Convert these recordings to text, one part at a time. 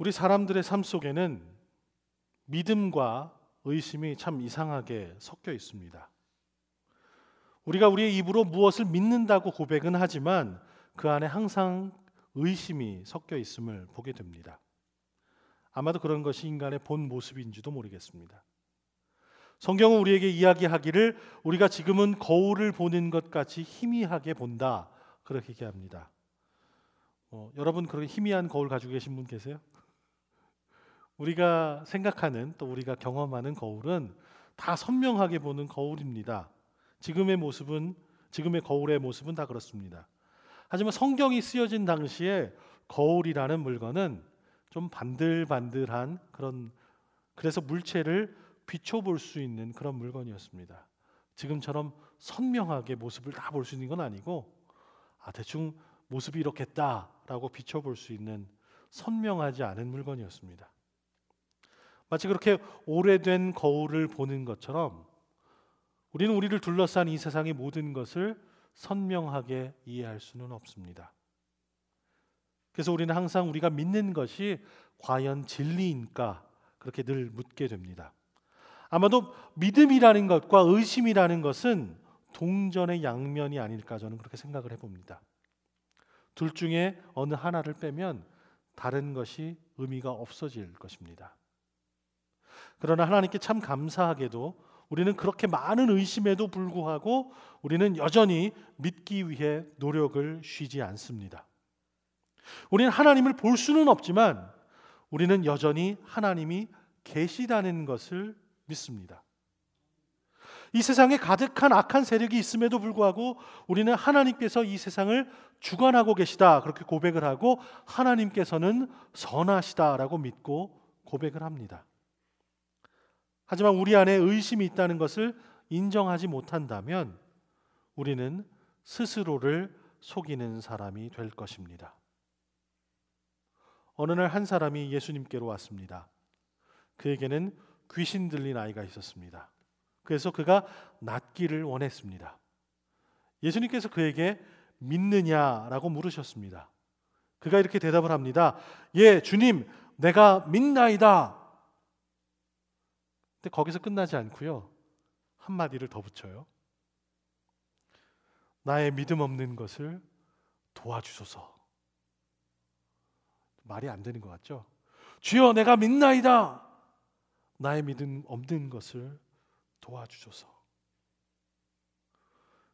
우리 사람들의 삶 속에는 믿음과 의심이 참 이상하게 섞여 있습니다. 우리가 우리의 입으로 무엇을 믿는다고 고백은 하지만 그 안에 항상 의심이 섞여 있음을 보게 됩니다. 아마도 그런 것이 인간의 본 모습인지도 모르겠습니다. 성경은 우리에게 이야기하기를 우리가 지금은 거울을 보는 것 같이 희미하게 본다. 그렇게 얘기합니다. 어, 여러분 그런 희미한 거울 가지고 계신 분 계세요? 우리가 생각하는 또 우리가 경험하는 거울은 다 선명하게 보는 거울입니다. 지금의 모습은 지금의 거울의 모습은 다 그렇습니다. 하지만 성경이 쓰여진 당시에 거울이라는 물건은 좀 반들반들한 그런 그래서 물체를 비춰볼 수 있는 그런 물건이었습니다. 지금처럼 선명하게 모습을 다 볼 수 있는 건 아니고 아 대충 모습이 이렇겠다라고 비춰볼 수 있는 선명하지 않은 물건이었습니다. 마치 그렇게 오래된 거울을 보는 것처럼 우리는 우리를 둘러싼 이 세상의 모든 것을 선명하게 이해할 수는 없습니다. 그래서 우리는 항상 우리가 믿는 것이 과연 진리인가 그렇게 늘 묻게 됩니다. 아마도 믿음이라는 것과 의심이라는 것은 동전의 양면이 아닐까 저는 그렇게 생각을 해봅니다. 둘 중에 어느 하나를 빼면 다른 것이 의미가 없어질 것입니다. 그러나 하나님께 참 감사하게도 우리는 그렇게 많은 의심에도 불구하고 우리는 여전히 믿기 위해 노력을 쉬지 않습니다. 우리는 하나님을 볼 수는 없지만 우리는 여전히 하나님이 계시다는 것을 믿습니다. 이 세상에 가득한 악한 세력이 있음에도 불구하고 우리는 하나님께서 이 세상을 주관하고 계시다 그렇게 고백을 하고 하나님께서는 선하시다라고 믿고 고백을 합니다. 하지만 우리 안에 의심이 있다는 것을 인정하지 못한다면 우리는 스스로를 속이는 사람이 될 것입니다. 어느 날 한 사람이 예수님께로 왔습니다. 그에게는 귀신 들린 아이가 있었습니다. 그래서 그가 낫기를 원했습니다. 예수님께서 그에게 믿느냐라고 물으셨습니다. 그가 이렇게 대답을 합니다. 예, 주님, 내가 믿나이다. 근데 거기서 끝나지 않고요. 한 마디를 더 붙여요. 나의 믿음 없는 것을 도와주소서. 말이 안 되는 것 같죠? 주여 내가 믿나이다. 나의 믿음 없는 것을 도와주소서.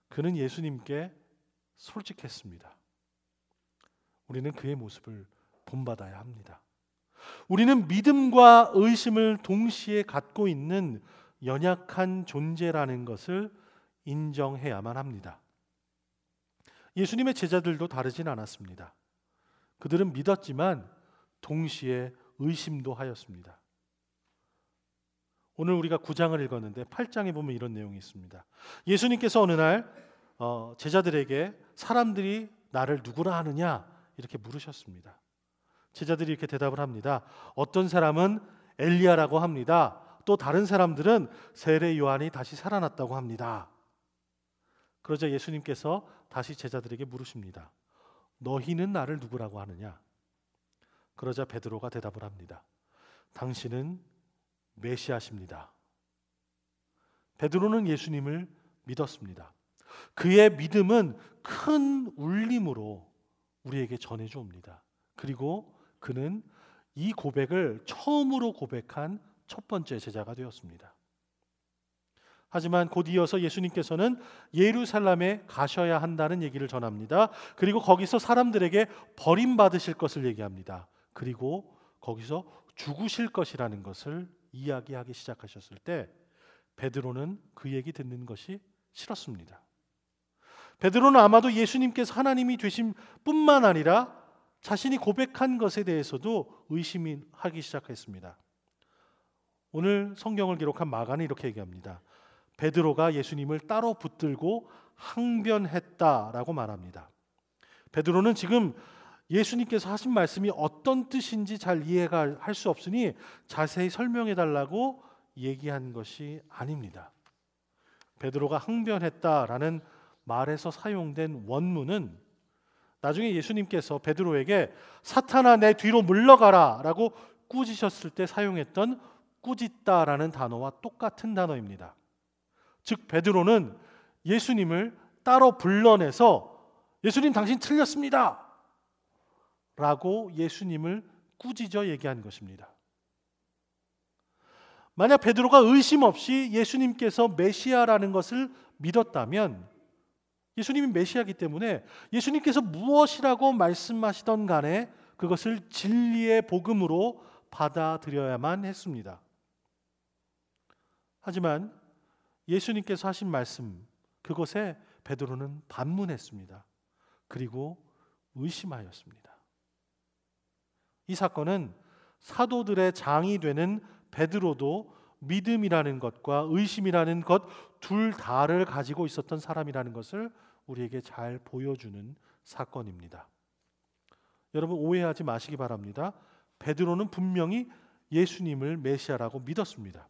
그는 예수님께 솔직했습니다. 우리는 그의 모습을 본받아야 합니다. 우리는 믿음과 의심을 동시에 갖고 있는 연약한 존재라는 것을 인정해야만 합니다. 예수님의 제자들도 다르진 않았습니다. 그들은 믿었지만 동시에 의심도 하였습니다. 오늘 우리가 9장을 읽었는데 8장에 보면 이런 내용이 있습니다. 예수님께서 어느 날 어, 제자들에게 사람들이 나를 누구라 하느냐 이렇게 물으셨습니다. 제자들이 이렇게 대답을 합니다. 어떤 사람은 엘리야라고 합니다. 또 다른 사람들은 세례 요한이 다시 살아났다고 합니다. 그러자 예수님께서 다시 제자들에게 물으십니다. 너희는 나를 누구라고 하느냐? 그러자 베드로가 대답을 합니다. 당신은 메시아십니다. 베드로는 예수님을 믿었습니다. 그의 믿음은 큰 울림으로 우리에게 전해져 옵니다. 그리고 그는 이 고백을 처음으로 고백한 첫 번째 제자가 되었습니다. 하지만 곧 이어서 예수님께서는 예루살렘에 가셔야 한다는 얘기를 전합니다. 그리고 거기서 사람들에게 버림받으실 것을 얘기합니다. 그리고 거기서 죽으실 것이라는 것을 이야기하기 시작하셨을 때 베드로는 그 얘기 듣는 것이 싫었습니다. 베드로는 아마도 예수님께서 하나님이 되신 뿐만 아니라 자신이 고백한 것에 대해서도 의심이 하기 시작했습니다. 오늘 성경을 기록한 마가는 이렇게 얘기합니다. 베드로가 예수님을 따로 붙들고 항변했다라고 말합니다. 베드로는 지금 예수님께서 하신 말씀이 어떤 뜻인지 잘 이해가 할 수 없으니 자세히 설명해 달라고 얘기한 것이 아닙니다. 베드로가 항변했다라는 말에서 사용된 원문은 나중에 예수님께서 베드로에게 사탄아 내 뒤로 물러가라라고 꾸짖으셨을때 사용했던 꾸짖다라는 단어와 똑같은 단어입니다. 즉 베드로는 예수님을 따로 불러내서 예수님 당신 틀렸습니다. 라고 예수님을 꾸짖어 얘기한 것입니다. 만약 베드로가 의심 없이 예수님께서 메시아라는 것을 믿었다면 예수님이 메시아기 때문에 예수님께서 무엇이라고 말씀하시던 간에 그것을 진리의 복음으로 받아들여야만 했습니다. 하지만 예수님께서 하신 말씀 그것에 베드로는 반문했습니다. 그리고 의심하였습니다. 이 사건은 사도들의 장이 되는 베드로도 믿음이라는 것과 의심이라는 것 둘 다를 가지고 있었던 사람이라는 것을 우리에게 잘 보여주는 사건입니다. 여러분 오해하지 마시기 바랍니다. 베드로는 분명히 예수님을 메시아라고 믿었습니다.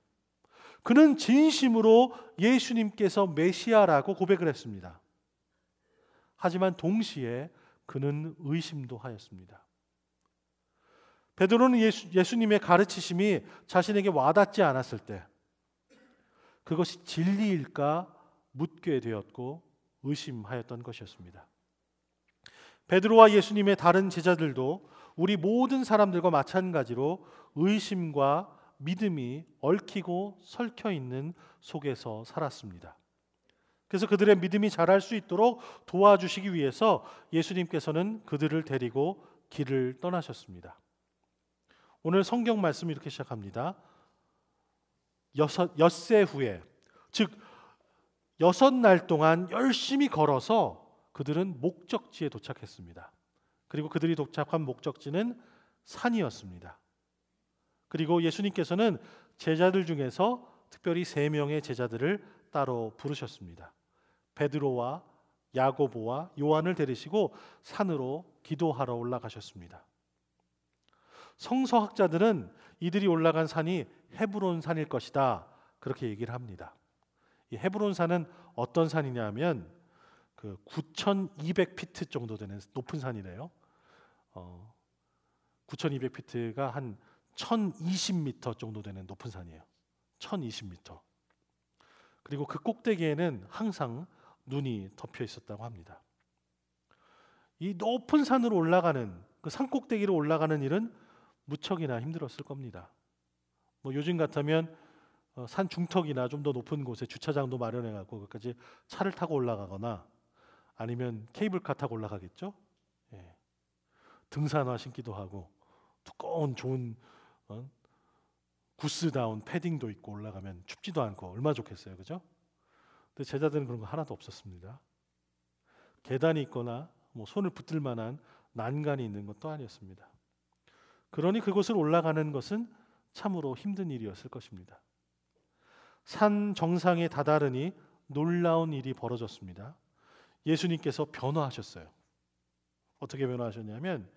그는 진심으로 예수님께서 메시아라고 고백을 했습니다. 하지만 동시에 그는 의심도 하였습니다. 베드로는 예수, 예수님의 가르치심이 자신에게 와닿지 않았을 때 그것이 진리일까 묻게 되었고 의심하였던 것이었습니다. 베드로와 예수님의 다른 제자들도 우리 모든 사람들과 마찬가지로 의심과 믿음이 얽히고 설켜 있는 속에서 살았습니다. 그래서 그들의 믿음이 자랄 수 있도록 도와주시기 위해서 예수님께서는 그들을 데리고 길을 떠나셨습니다. 오늘 성경 말씀이 렇게 시작합니다. 여섯 엿새 후에 즉 여섯 날 동안 열심히 걸어서 그들은 목적지에 도착했습니다. 그리고 그들이 도착한 목적지는 산이었습니다. 그리고 예수님께서는 제자들 중에서 특별히 세 명의 제자들을 따로 부르셨습니다. 베드로와 야고보와 요한을 데리시고 산으로 기도하러 올라가셨습니다. 성서학자들은 이들이 올라간 산이 헤브론 산일 것이다. 그렇게 얘기를 합니다. 이 헤브론 산은 어떤 산이냐면 그 9,200피트 정도 되는 높은 산이래요. 어, 9,200피트가 한 1,020미터 정도 되는 높은 산이에요. 1,020미터. 그리고 그 꼭대기에는 항상 눈이 덮여 있었다고 합니다. 이 높은 산으로 올라가는 그 산 꼭대기로 올라가는 일은 무척이나 힘들었을 겁니다. 뭐 요즘 같으면 어, 산 중턱이나 좀 더 높은 곳에 주차장도 마련해 갖고 거기까지 차를 타고 올라가거나 아니면 케이블카 타고 올라가겠죠. 예. 등산화 신기도 하고 두꺼운 좋은 어? 구스다운 패딩도 입고 올라가면 춥지도 않고 얼마 좋겠어요, 그죠? 근데 제자들은 그런 거 하나도 없었습니다. 계단이 있거나 뭐 손을 붙들 만한 난간이 있는 것도 아니었습니다. 그러니 그곳을 올라가는 것은 참으로 힘든 일이었을 것입니다. 산 정상에 다다르니 놀라운 일이 벌어졌습니다. 예수님께서 변화하셨어요. 어떻게 변화하셨냐면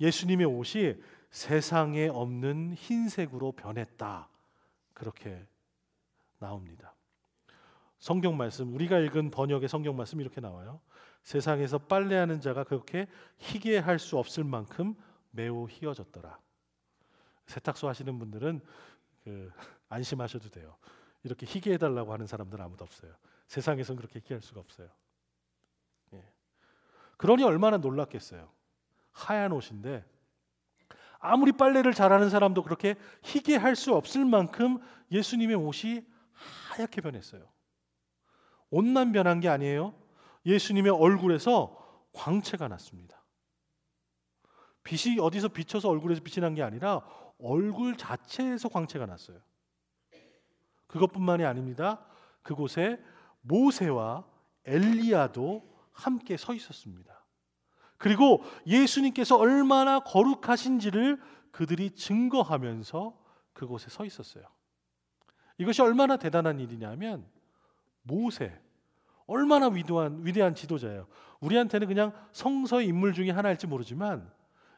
예수님의 옷이 세상에 없는 흰색으로 변했다. 그렇게 나옵니다. 성경 말씀 우리가 읽은 번역의 성경 말씀 이렇게 나와요. 세상에서 빨래하는 자가 그렇게 희게 할 수 없을 만큼 매우 희어졌더라. 세탁소 하시는 분들은 그 안심하셔도 돼요. 이렇게 희게 해달라고 하는 사람들 아무도 없어요. 세상에선 그렇게 희게 할 수가 없어요. 예. 그러니 얼마나 놀랐겠어요. 하얀 옷인데 아무리 빨래를 잘하는 사람도 그렇게 희게 할 수 없을 만큼 예수님의 옷이 하얗게 변했어요. 옷만 변한 게 아니에요. 예수님의 얼굴에서 광채가 났습니다. 빛이 어디서 비쳐서 얼굴에서 빛이 난 게 아니라 얼굴 자체에서 광채가 났어요. 그것뿐만이 아닙니다. 그곳에 모세와 엘리야도 함께 서 있었습니다. 그리고 예수님께서 얼마나 거룩하신지를 그들이 증거하면서 그곳에 서 있었어요. 이것이 얼마나 대단한 일이냐면 모세 얼마나 위대한 위대한 지도자예요. 우리한테는 그냥 성서 인물 중에 하나일지 모르지만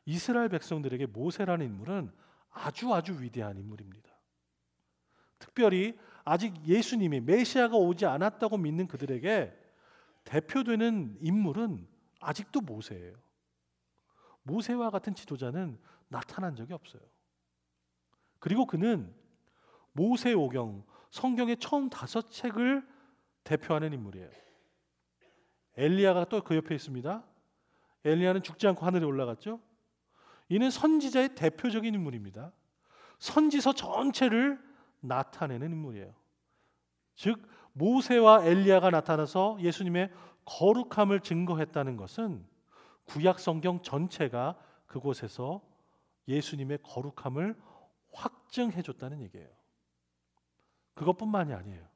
이스라엘 백성들에게 모세라는 인물은 아주 아주 위대한 인물입니다. 특별히 아직 예수님이 메시아가 오지 않았다고 믿는 그들에게 대표되는 인물은 아직도 모세예요. 모세와 같은 지도자는 나타난 적이 없어요. 그리고 그는 모세오경, 성경의 처음 다섯 책을 대표하는 인물이에요. 엘리야가 또 그 옆에 있습니다. 엘리야는 죽지 않고 하늘에 올라갔죠. 이는 선지자의 대표적인 인물입니다. 선지서 전체를 나타내는 인물이에요. 즉 모세와 엘리야가 나타나서 예수님의 거룩함을 증거했다는 것은 구약 성경 전체가 그곳에서 예수님의 거룩함을 확증해 줬다는 얘기예요. 그것뿐만이 아니에요.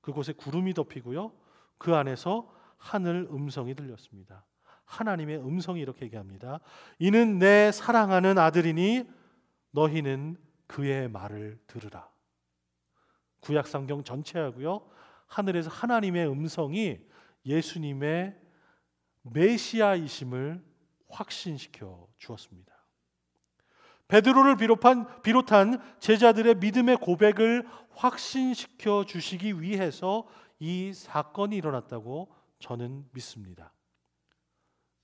그곳에 구름이 덮이고요. 그 안에서 하늘 음성이 들렸습니다. 하나님의 음성이 이렇게 얘기합니다. 이는 내 사랑하는 아들이니 너희는 그의 말을 들으라. 구약 성경 전체하고요. 하늘에서 하나님의 음성이 예수님의 메시아이심을 확신시켜 주었습니다. 베드로를 비롯한 비롯한 제자들의 믿음의 고백을 확신시켜 주시기 위해서 이 사건이 일어났다고 저는 믿습니다.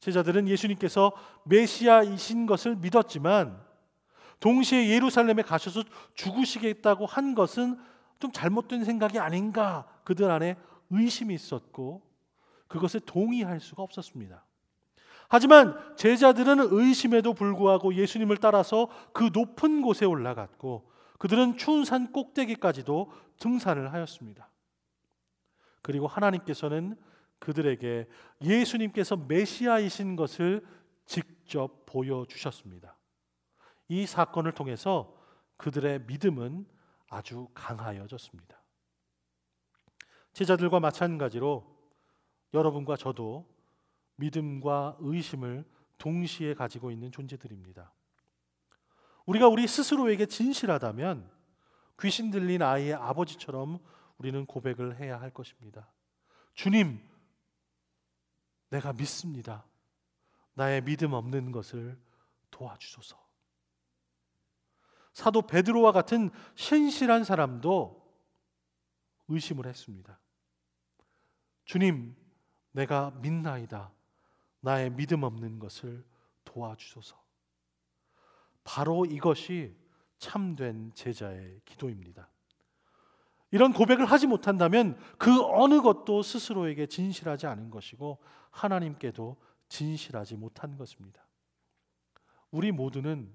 제자들은 예수님께서 메시아이신 것을 믿었지만 동시에 예루살렘에 가셔서 죽으시겠다고 한 것은 좀 잘못된 생각이 아닌가 그들 안에 의심이 있었고 그것에 동의할 수가 없었습니다. 하지만 제자들은 의심에도 불구하고 예수님을 따라서 그 높은 곳에 올라갔고 그들은 추운 산 꼭대기까지도 등산을 하였습니다. 그리고 하나님께서는 그들에게 예수님께서 메시아이신 것을 직접 보여주셨습니다. 이 사건을 통해서 그들의 믿음은 아주 강하여졌습니다. 제자들과 마찬가지로 여러분과 저도 믿음과 의심을 동시에 가지고 있는 존재들입니다. 우리가 우리 스스로에게 진실하다면 귀신 들린 아이의 아버지처럼 우리는 고백을 해야 할 것입니다. 주님, 내가 믿습니다. 나의 믿음 없는 것을 도와주소서. 사도 베드로와 같은 신실한 사람도 의심을 했습니다. 주님, 내가 믿나이다. 나의 믿음 없는 것을 도와주소서. 바로 이것이 참된 제자의 기도입니다. 이런 고백을 하지 못한다면 그 어느 것도 스스로에게 진실하지 않은 것이고 하나님께도 진실하지 못한 것입니다. 우리 모두는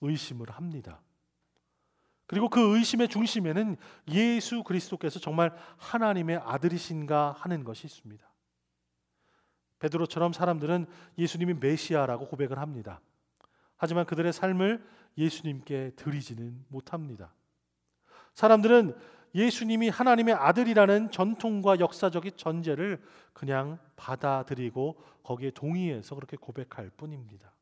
의심을 합니다. 그리고 그 의심의 중심에는 예수 그리스도께서 정말 하나님의 아들이신가 하는 것이 있습니다. 베드로처럼 사람들은 예수님이 메시아라고 고백을 합니다. 하지만 그들의 삶을 예수님께 드리지는 못합니다. 사람들은 예수님이 하나님의 아들이라는 전통과 역사적인 전제를 그냥 받아들이고 거기에 동의해서 그렇게 고백할 뿐입니다.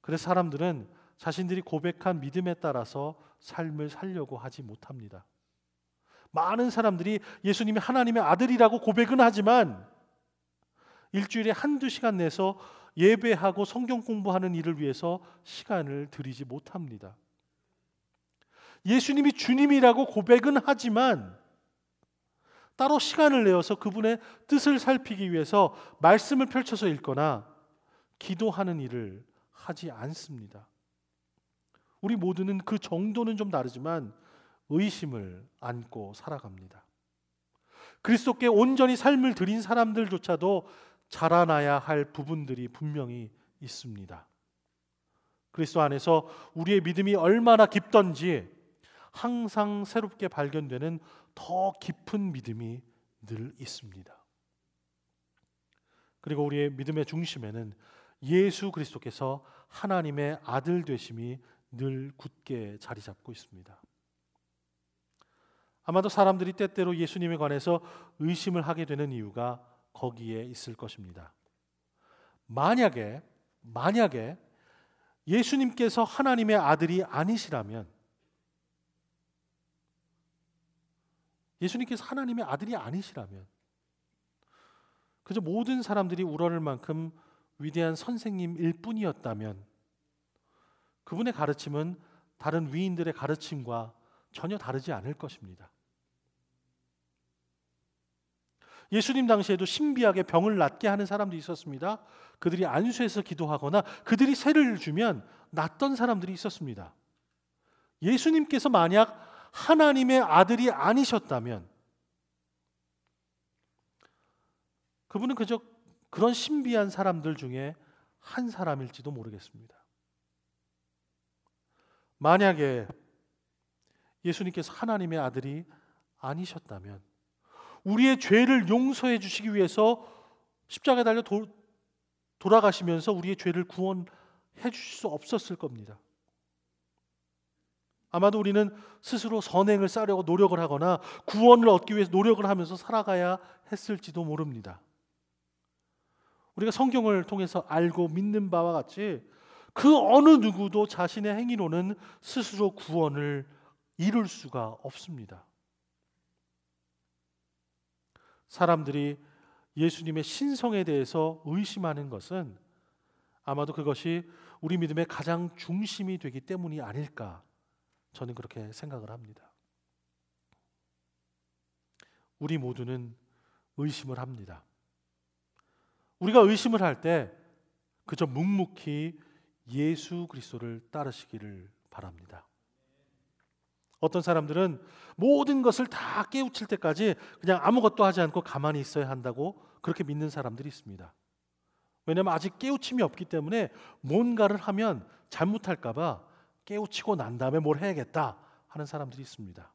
그래서 사람들은 자신들이 고백한 믿음에 따라서 삶을 살려고 하지 못합니다. 많은 사람들이 예수님이 하나님의 아들이라고 고백은 하지만 일주일에 한두 시간 내서 예배하고 성경 공부하는 일을 위해서 시간을 들이지 못합니다. 예수님이 주님이라고 고백은 하지만 따로 시간을 내어서 그분의 뜻을 살피기 위해서 말씀을 펼쳐서 읽거나 기도하는 일을 하지 않습니다. 우리 모두는 그 정도는 좀 다르지만 의심을 안고 살아갑니다. 그리스도께 온전히 삶을 드린 사람들조차도 자라나야 할 부분들이 분명히 있습니다. 그리스도 안에서 우리의 믿음이 얼마나 깊던지 항상 새롭게 발견되는 더 깊은 믿음이 늘 있습니다. 그리고 우리의 믿음의 중심에는 예수 그리스도께서 하나님의 아들 되심이 늘 굳게 자리 잡고 있습니다. 아마도 사람들이 때때로 예수님에 관해서 의심을 하게 되는 이유가 거기에 있을 것입니다. 만약에 만약에 예수님께서 하나님의 아들이 아니시라면 예수님께서 하나님의 아들이 아니시라면 그저 모든 사람들이 우러를 만큼 위대한 선생님일 뿐이었다면 그분의 가르침은 다른 위인들의 가르침과 전혀 다르지 않을 것입니다. 예수님 당시에도 신비하게 병을 낫게 하는 사람도 있었습니다. 그들이 안수해서 기도하거나 그들이 세를 주면 낫던 사람들이 있었습니다. 예수님께서 만약 하나님의 아들이 아니셨다면 그분은 그저 그런 신비한 사람들 중에 한 사람일지도 모르겠습니다. 만약에 예수님께서 하나님의 아들이 아니셨다면 우리의 죄를 용서해 주시기 위해서 십자가에 달려 도, 돌아가시면서 우리의 죄를 구원해 주실 수 없었을 겁니다. 아마도 우리는 스스로 선행을 쌓으려고 노력을 하거나 구원을 얻기 위해서 노력을 하면서 살아가야 했을지도 모릅니다. 우리가 성경을 통해서 알고 믿는 바와 같이 그 어느 누구도 자신의 행위로는 스스로 구원을 이룰 수가 없습니다. 사람들이 예수님의 신성에 대해서 의심하는 것은 아마도 그것이 우리 믿음의 가장 중심이 되기 때문이 아닐까 저는 그렇게 생각을 합니다. 우리 모두는 의심을 합니다. 우리가 의심을 할 때 그저 묵묵히 예수 그리스도를 따르시기를 바랍니다. 어떤 사람들은 모든 것을 다 깨우칠 때까지 그냥 아무것도 하지 않고 가만히 있어야 한다고 그렇게 믿는 사람들이 있습니다. 왜냐하면 아직 깨우침이 없기 때문에 뭔가를 하면 잘못할까봐 깨우치고 난 다음에 뭘 해야겠다 하는 사람들이 있습니다.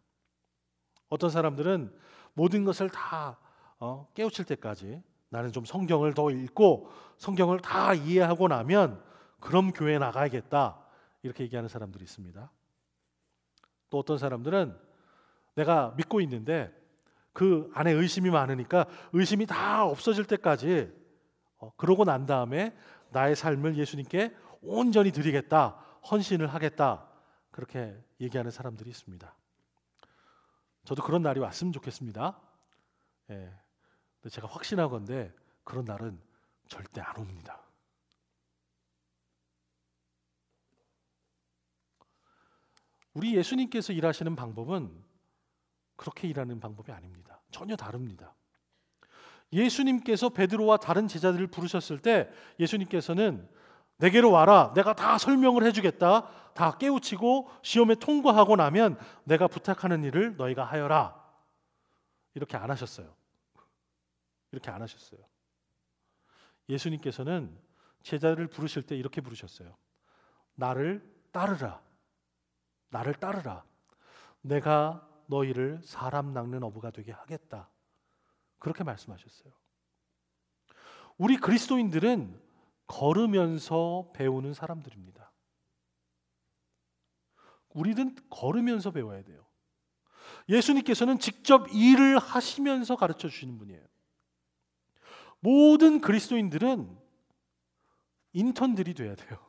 어떤 사람들은 모든 것을 다 어, 깨우칠 때까지 나는 좀 성경을 더 읽고 성경을 다 이해하고 나면 그럼 교회 나가야겠다 이렇게 얘기하는 사람들이 있습니다. 또 어떤 사람들은 내가 믿고 있는데 그 안에 의심이 많으니까 의심이 다 없어질 때까지 어, 그러고 난 다음에 나의 삶을 예수님께 온전히 드리겠다 헌신을 하겠다 그렇게 얘기하는 사람들이 있습니다. 저도 그런 날이 왔으면 좋겠습니다. 예, 제가 확신하건데 그런 날은 절대 안 옵니다. 우리 예수님께서 일하시는 방법은 그렇게 일하는 방법이 아닙니다. 전혀 다릅니다. 예수님께서 베드로와 다른 제자들을 부르셨을 때 예수님께서는 내게로 와라. 내가 다 설명을 해주겠다. 다 깨우치고 시험에 통과하고 나면 내가 부탁하는 일을 너희가 하여라. 이렇게 안 하셨어요. 이렇게 안 하셨어요. 예수님께서는 제자를 부르실 때 이렇게 부르셨어요. 나를 따르라. 나를 따르라. 내가 너희를 사람 낚는 어부가 되게 하겠다. 그렇게 말씀하셨어요. 우리 그리스도인들은 걸으면서 배우는 사람들입니다. 우리는 걸으면서 배워야 돼요. 예수님께서는 직접 일을 하시면서 가르쳐 주시는 분이에요. 모든 그리스도인들은 인턴들이 돼야 돼요.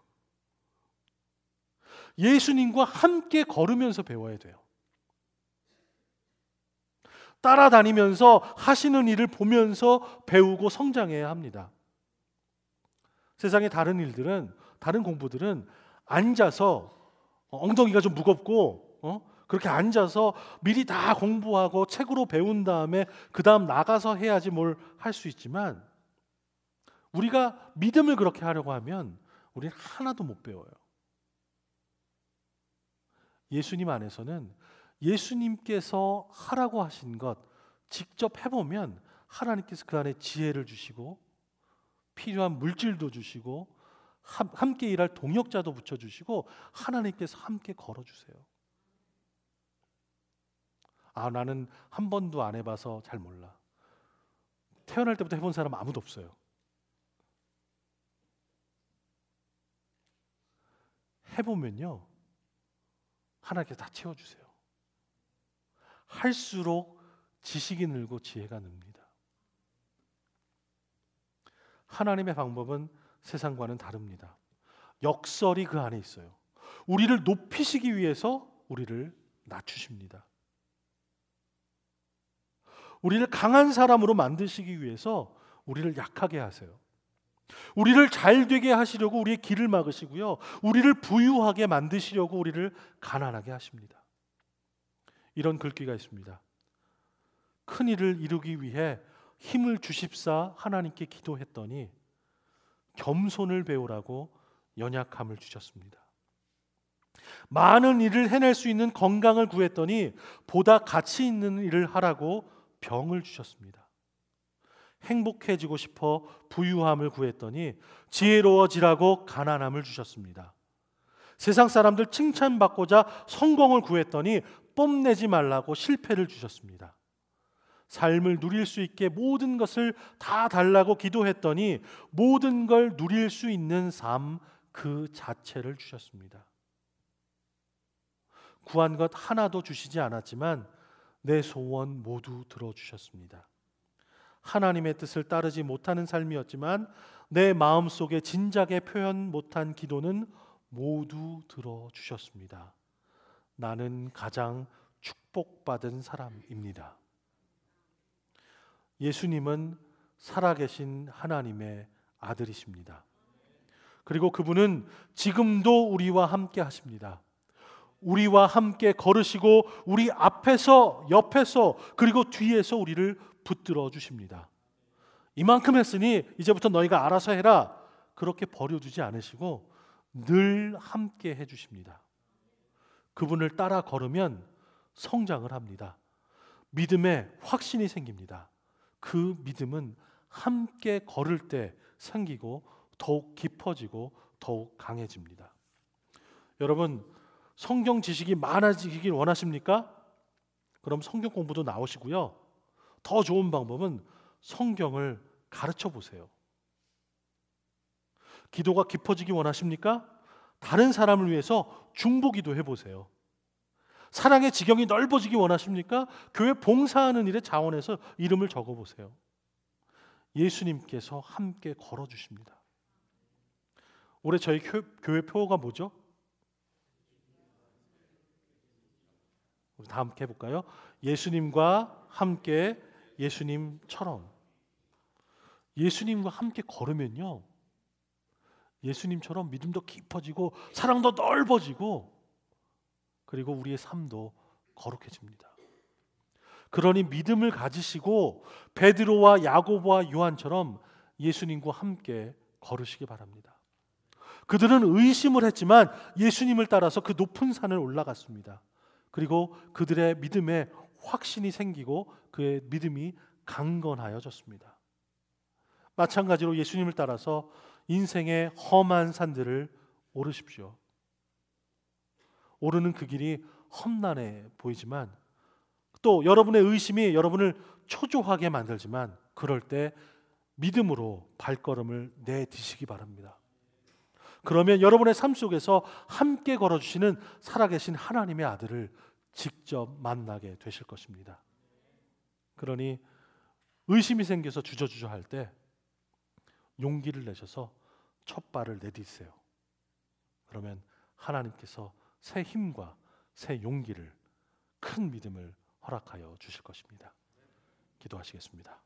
예수님과 함께 걸으면서 배워야 돼요. 따라다니면서 하시는 일을 보면서 배우고 성장해야 합니다. 세상의 다른 일들은 다른 공부들은 앉아서 어, 엉덩이가 좀 무겁고 어? 그렇게 앉아서 미리 다 공부하고 책으로 배운 다음에 그 다음 나가서 해야지 뭘 할 수 있지만 우리가 믿음을 그렇게 하려고 하면 우리는 하나도 못 배워요. 예수님 안에서는 예수님께서 하라고 하신 것 직접 해보면 하나님께서 그 안에 지혜를 주시고 필요한 물질도 주시고 함께 일할 동역자도 붙여 주시고 하나님께서 함께 걸어 주세요. 아, 나는 한 번도 안해 봐서 잘 몰라. 태어날 때부터 해본 사람 아무도 없어요. 해보면요, 하나님께서 다 채워주세요. 할수록 지식이 늘고 지혜가 늡니다. 하나님의 방법은 세상과는 다릅니다. 역설이 그 안에 있어요. 우리를 높이시기 위해서 우리를 낮추십니다. 우리를 강한 사람으로 만드시기 위해서 우리를 약하게 하세요. 우리를 잘 되게 하시려고 우리의 길을 막으시고요. 우리를 부유하게 만드시려고 우리를 가난하게 하십니다. 이런 글귀가 있습니다. 큰 일을 이루기 위해 힘을 주십사 하나님께 기도했더니 겸손을 배우라고 연약함을 주셨습니다. 많은 일을 해낼 수 있는 건강을 구했더니 보다 가치 있는 일을 하라고 병을 주셨습니다. 행복해지고 싶어 부유함을 구했더니 지혜로워지라고 가난함을 주셨습니다. 세상 사람들 칭찬받고자 성공을 구했더니 뽐내지 말라고 실패를 주셨습니다. 삶을 누릴 수 있게 모든 것을 다 달라고 기도했더니 모든 걸 누릴 수 있는 삶 그 자체를 주셨습니다. 구한 것 하나도 주시지 않았지만 내 소원 모두 들어주셨습니다. 하나님의 뜻을 따르지 못하는 삶이었지만 내 마음 속에 진작에 표현 못한 기도는 모두 들어주셨습니다. 나는 가장 축복받은 사람입니다. 예수님은 살아계신 하나님의 아들이십니다. 그리고 그분은 지금도 우리와 함께 하십니다. 우리와 함께 걸으시고 우리 앞에서 옆에서 그리고 뒤에서 우리를 붙들어 주십니다. 이만큼 했으니 이제부터 너희가 알아서 해라. 그렇게 버려주지 않으시고 늘 함께 해주십니다. 그분을 따라 걸으면 성장을 합니다. 믿음에 확신이 생깁니다. 그 믿음은 함께 걸을 때 생기고 더욱 깊어지고 더욱 강해집니다. 여러분 성경 지식이 많아지길 원하십니까? 그럼 성경 공부도 나오시고요. 더 좋은 방법은 성경을 가르쳐 보세요. 기도가 깊어지기 원하십니까? 다른 사람을 위해서 중보기도 해보세요. 사랑의 지경이 넓어지기 원하십니까? 교회 봉사하는 일에 자원해서 이름을 적어 보세요. 예수님께서 함께 걸어 주십니다. 올해 저희 교회 표어가 뭐죠? 우리 다 함께 해 볼까요? 예수님과 함께 예수님처럼 예수님과 함께 걸으면요. 예수님처럼 믿음도 깊어지고 사랑도 넓어지고 그리고 우리의 삶도 거룩해집니다. 그러니 믿음을 가지시고 베드로와 야고보와 요한처럼 예수님과 함께 걸으시기 바랍니다. 그들은 의심을 했지만 예수님을 따라서 그 높은 산을 올라갔습니다. 그리고 그들의 믿음에 확신이 생기고 그의 믿음이 강건하여졌습니다. 마찬가지로 예수님을 따라서 인생의 험한 산들을 오르십시오. 오르는 그 길이 험난해 보이지만 또 여러분의 의심이 여러분을 초조하게 만들지만 그럴 때 믿음으로 발걸음을 내디시기 바랍니다. 그러면 여러분의 삶 속에서 함께 걸어주시는 살아계신 하나님의 아들을 직접 만나게 되실 것입니다. 그러니 의심이 생겨서 주저주저 할때 용기를 내셔서 첫 발을 내딛으세요. 그러면 하나님께서 새 힘과 새 용기를 큰 믿음을 허락하여 주실 것입니다. 기도하시겠습니다.